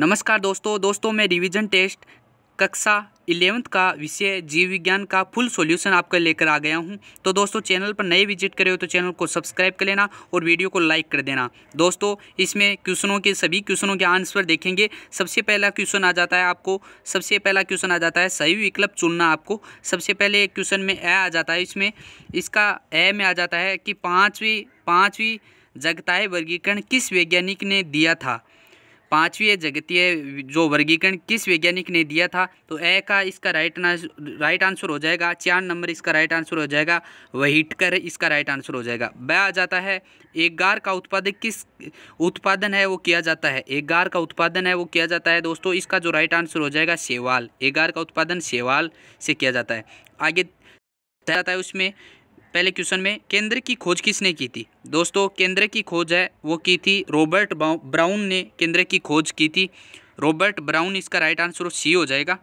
नमस्कार दोस्तों दोस्तों मैं रिवीजन टेस्ट कक्षा इलेवंथ का विषय जीव विज्ञान का फुल सॉल्यूशन आपका लेकर आ गया हूं तो दोस्तों चैनल पर नए विजिट करे हो तो चैनल को सब्सक्राइब कर लेना और वीडियो को लाइक कर देना दोस्तों इसमें क्वेश्चनों के सभी क्वेश्चनों के आंसर देखेंगे सबसे पहला क्वेश्चन आ जाता है आपको सबसे पहला क्वेश्चन आ जाता है सही विकल्प चुनना आपको सबसे पहले क्वेश्चन में ए आ जाता है इसमें इसका ए में आ जाता है कि पाँचवीं पाँचवीं जगताए वर्गीकरण किस वैज्ञानिक ने दिया था पांचवी जगतीय जो वर्गीकरण किस वैज्ञानिक ने दिया था तो ए का इसका राइट राइट आंसर हो जाएगा चार नंबर इसका राइट आंसर हो जाएगा वहीटकर इसका राइट आंसर हो जाएगा ब आ जाता है एक गार का उत्पादक किस उत्पादन है वो किया जाता है एक गार का उत्पादन है वो किया जाता है दोस्तों इसका जो राइट आंसर हो जाएगा सेवाल एगार का उत्पादन सेवाल से किया जाता है आगे जाता है उसमें पहले क्वेश्चन में केंद्र की खोज किसने की थी दोस्तों केंद्र की खोज है वो की थी रॉबर्ट ब्राउन ने केंद्र की खोज की थी रॉबर्ट ब्राउन इसका राइट आंसर सी हो जाएगा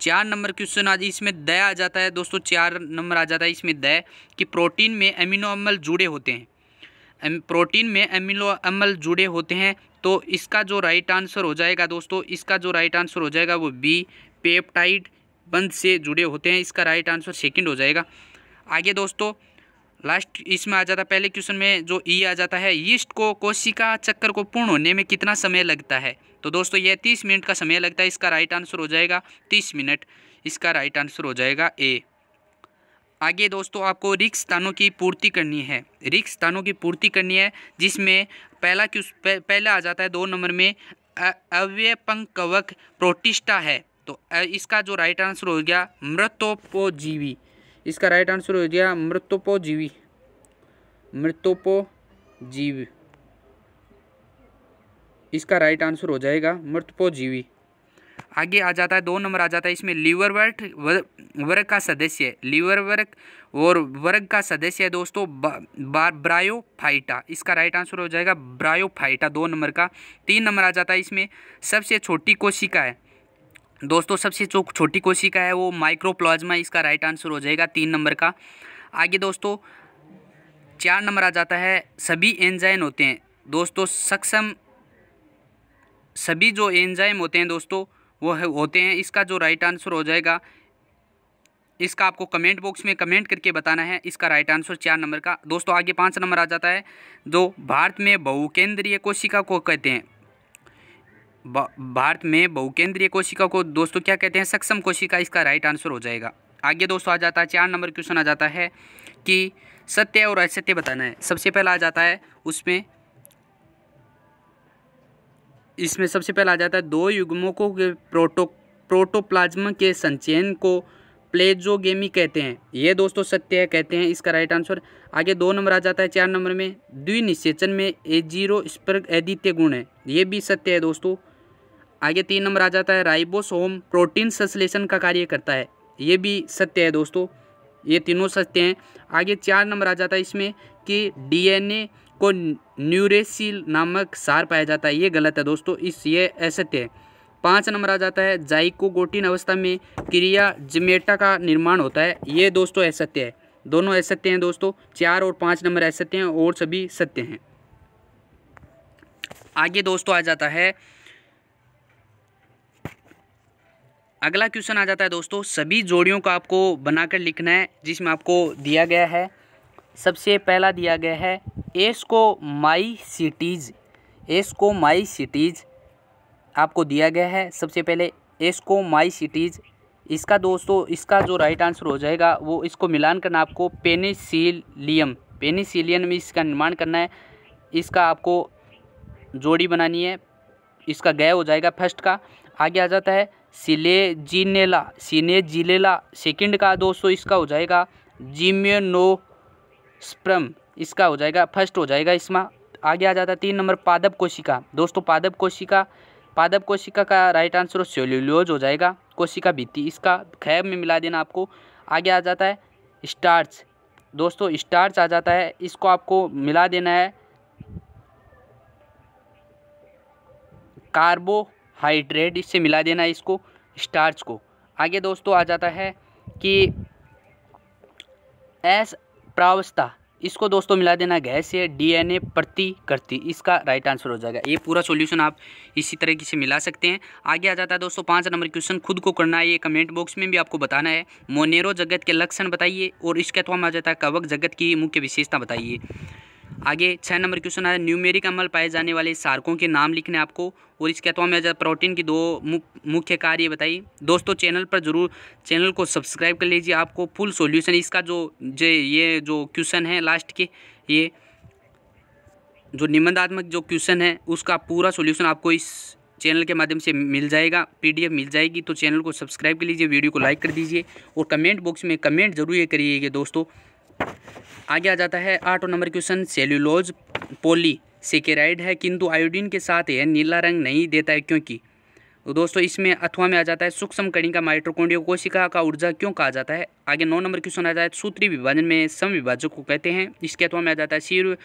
चार नंबर क्वेश्चन आज इसमें दया आ जाता है दोस्तों चार नंबर आ जाता है इसमें दया कि प्रोटीन में अमीनो अम्ल जुड़े होते हैं प्रोटीन में अमीनो अम्ल जुड़े होते हैं तो इसका जो राइट आंसर हो जाएगा दोस्तों इसका जो राइट आंसर हो जाएगा वो बी पेप्टाइड बंद से जुड़े होते हैं इसका राइट आंसर सेकंड हो जाएगा आगे दोस्तों लास्ट इसमें आ जाता है पहले क्वेश्चन में जो ई e आ जाता है ईस्ट को कोशिका चक्कर को पूर्ण होने में कितना समय लगता है तो दोस्तों यह तीस मिनट का समय लगता है इसका राइट आंसर हो जाएगा तीस मिनट इसका राइट आंसर हो जाएगा ए आगे दोस्तों आपको रिक्स स्थानों की पूर्ति करनी है रिक्स स्थानों की पूर्ति करनी है जिसमें पहला क्यूस पहला आ जाता है दो नंबर में अव्यपंक कवक प्रोटिस्टा है तो इसका जो राइट आंसर हो गया मृतोपोजीवी इसका राइट आंसर हो गया मृतोपोजीवी मृतोपोजीव इसका राइट आंसर हो जाएगा मृतपोजीवी आगे आ जाता है दो नंबर आ जाता है इसमें लीवर वर्ट वर्ग का सदस्य लीवर वर्ग और वर्ग का सदस्य है दोस्तों ब्रायोफाइटा इसका राइट आंसर हो जाएगा ब्रायोफाइटा दो नंबर का तीन नंबर आ जाता है इसमें सबसे छोटी कोशिका है दोस्तों सबसे जो छोटी कोशिका है वो माइक्रोप्लाज्मा इसका राइट आंसर हो जाएगा तीन नंबर का आगे दोस्तों चार नंबर आ जाता है सभी एंजाइम होते हैं दोस्तों सक्षम सभी जो एंजाइम होते हैं दोस्तों वो है, होते हैं इसका जो राइट आंसर हो जाएगा इसका आपको कमेंट बॉक्स में कमेंट करके बताना है इसका राइट आंसर चार नंबर का दोस्तों आगे पाँच नंबर आ जाता है जो भारत में बहुकेंद्रीय कोशिका को कहते हैं भारत में बहुकेंद्रीय कोशिका को दोस्तों क्या कहते हैं सक्षम कोशिका इसका राइट आंसर हो जाएगा आगे दोस्तों आ जाता है चार नंबर क्वेश्चन आ जाता है कि सत्य और असत्य बताना है सबसे पहला आ जाता है उसमें इसमें सबसे पहला आ जाता है दो युग्मकों के प्रोटो प्रोटोप्लाज्म के संचयन को प्लेजोगेमी कहते हैं ये दोस्तों सत्य है कहते हैं इसका राइट आंसर आगे दो नंबर आ जाता है चार नंबर में द्विनिषेचन में ए जीरो स्पर्ग अद्वितीय गुण है ये भी सत्य है दोस्तों आगे तीन नंबर आ जाता है राइबोसोम प्रोटीन संश्लेषण का कार्य करता है ये भी सत्य है दोस्तों ये तीनों सत्य हैं आगे चार नंबर आ जाता है इसमें कि डीएनए को न्यूरेसिल नामक सार पाया जाता है ये गलत है दोस्तों इस ये असत्य है पाँच नंबर आ जाता है जाइकोगोटिन अवस्था में क्रिया जिमेटा का निर्माण होता है ये दोस्तों असत्य है दोनों असत्य हैं दोस्तों चार और पाँच नंबर असत्य हैं और सभी सत्य हैं आगे दोस्तों आ जाता है अगला क्वेश्चन आ जाता है दोस्तों सभी जोड़ियों का आपको बनाकर लिखना है जिसमें आपको दिया गया है सबसे पहला दिया गया है एस को माई सिटीज़ एस को माई सिटीज़ आपको दिया गया है सबसे पहले एस को माई सिटीज़ इसका दोस्तों इसका जो राइट आंसर हो जाएगा वो इसको मिलान करना आपको पेनिसिलियम पेनीसीलियन में इसका निर्माण करना है इसका आपको जोड़ी बनानी है इसका गय हो जाएगा फर्स्ट का आगे आ जाता है सिने जिलेला सेकेंड का दोस्तों इसका हो जाएगा जिम्योनोस्प्रम इसका हो जाएगा फर्स्ट हो जाएगा इसमें आगे आ जाता है तीन नंबर पादप कोशिका दोस्तों पादप कोशिका पादप कोशिका का राइट आंसर सेल्यूलोज हो जाएगा कोशिका भित्ति इसका खैब में मिला देना आपको आगे आ जाता है स्टार्च दोस्तों स्टार्च आ जाता है इसको आपको मिला देना है कार्बो हाइड्रेट इससे मिला देना है इसको स्टार्च को आगे दोस्तों आ जाता है कि एस प्रावस्था इसको दोस्तों मिला देना गैस या डीएनए प्रतिकृति इसका राइट आंसर हो जाएगा ये पूरा सॉल्यूशन आप इसी तरीके से मिला सकते हैं आगे आ जाता है दोस्तों पाँच नंबर क्वेश्चन खुद को करना है ये कमेंट बॉक्स में भी आपको बताना है मोनेरो जगत के लक्षण बताइए और इसके तो हम आ जाता है कवक जगत की मुख्य विशेषता बताइए आगे छः नंबर क्वेश्चन आया न्यूमेरिक अमल पाए जाने वाले सारकों के नाम लिखने आपको और इसके अथवा में प्रोटीन की दो मुख्य कार्य बताइए दोस्तों चैनल पर जरूर चैनल को सब्सक्राइब कर लीजिए आपको फुल सॉल्यूशन इसका जो जे ये जो क्वेश्चन है लास्ट के ये जो निबंधात्मक जो क्वेश्चन है उसका पूरा सोल्यूशन आपको इस चैनल के माध्यम से मिल जाएगा पीडीएफ मिल जाएगी तो चैनल को सब्सक्राइब कर लीजिए वीडियो को लाइक कर दीजिए और कमेंट बॉक्स में कमेंट जरूर ये करिएगा दोस्तों आगे आ जाता है आठ number question cellulose polysaccharide है किंतु आयोडीन के साथ यह नीला रंग नहीं देता है क्योंकि तो दोस्तों इसमें अथवा में आ जाता है सूक्ष्म कणिका माइट्रोकोडियो कोशिका का ऊर्जा क्यों कहा जाता है आगे नौ नंबर क्वेश्चन आ जाता है सूत्री विभाजन में सम विभाजक को कहते हैं इसके अथवा में आ जाता है शीर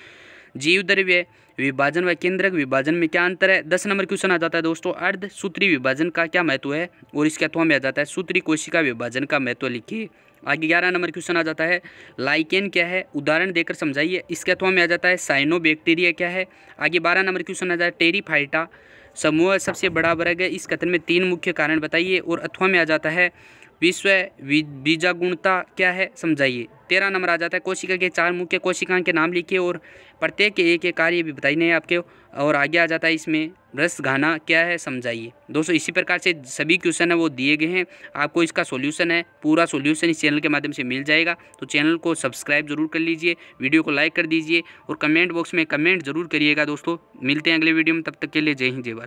जीव द्रव्य विभाजन व केंद्रक विभाजन में क्या अंतर है दस नंबर क्वेश्चन आ जाता है दोस्तों अर्ध सूत्री विभाजन का क्या महत्व है और इसके अथवा में आ जाता है सूत्री कोशिका विभाजन का महत्व लिखिए आगे ग्यारह नंबर क्वेश्चन आ जाता है लाइकेन क्या है उदाहरण देकर समझाइए इसके अथवा में आ जाता है साइनोबैक्टीरिया क्या है आगे बारह नंबर क्वेश्चन आ जाता है टेरीफाइटा समूह सबसे बड़ा वर्ग है इस कथन में तीन मुख्य कारण बताइए और अथवा में आ जाता है विश्व बीजागुणता क्या है समझाइए तेरह नंबर आ जाता है कोशिका के चार मुख्य कोशिकाओं के नाम लिखिए और प्रत्येक के एक एक कार्य भी बताइए आपके और आगे आ जाता है इसमें रस घाना क्या है समझाइए दोस्तों इसी प्रकार से सभी क्वेश्चन है वो दिए गए हैं आपको इसका सॉल्यूशन है पूरा सॉल्यूशन इस चैनल के माध्यम से मिल जाएगा तो चैनल को सब्सक्राइब जरूर कर लीजिए वीडियो को लाइक कर दीजिए और कमेंट बॉक्स में कमेंट जरूर करिएगा दोस्तों मिलते हैं अगले वीडियो में तब तक के लिए जय हिंद जय भारत